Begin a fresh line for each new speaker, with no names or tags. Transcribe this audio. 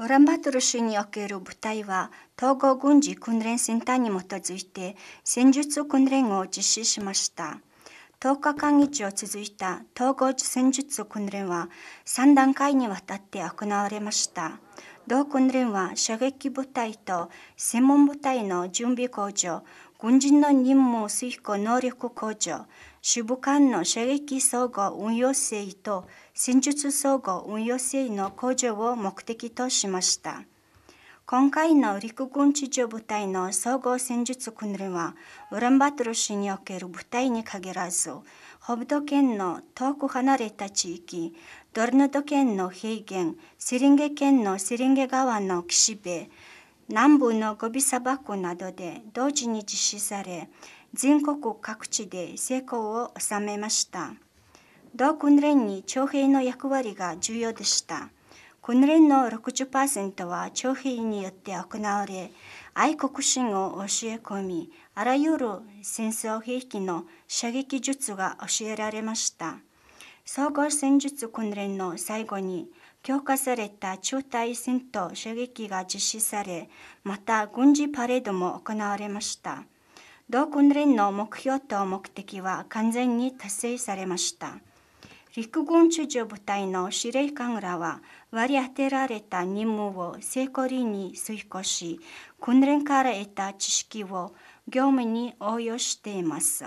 ウランバトル州における部隊は統合軍事訓練センターに基づいて戦術訓練を実施しました。10日間以上続いた統合戦術訓練は3段階にわたって行われました。同訓練は射撃部隊と専門部隊の準備向上、軍人の任務遂行能力向上、主部間の射撃総合運用性と戦術総合運用性の向上を目的としました。今回の陸軍地上部隊の総合戦術訓練は、ウランバトル市における部隊に限らず、ホブド県の遠く離れた地域、ドルノド県の平原、セリンゲ県のセリンゲ川の岸辺、南部のゴビ砂漠などで同時に実施され、全国各地で成功を収めました。同訓練に徴兵の役割が重要でした。訓練の60%は徴兵によって行われ、愛国心を教え込み、あらゆる戦争兵器の射撃術が教えられました。総合戦術訓練の最後に、強化された中隊戦闘射撃が実施され、また軍事パレードも行われました。同訓練の目標と目的は完全に達成されました。陸軍中将部隊の司令官らは割り当てられた任務を成功裏に遂行し訓練から得た知識を業務に応用しています。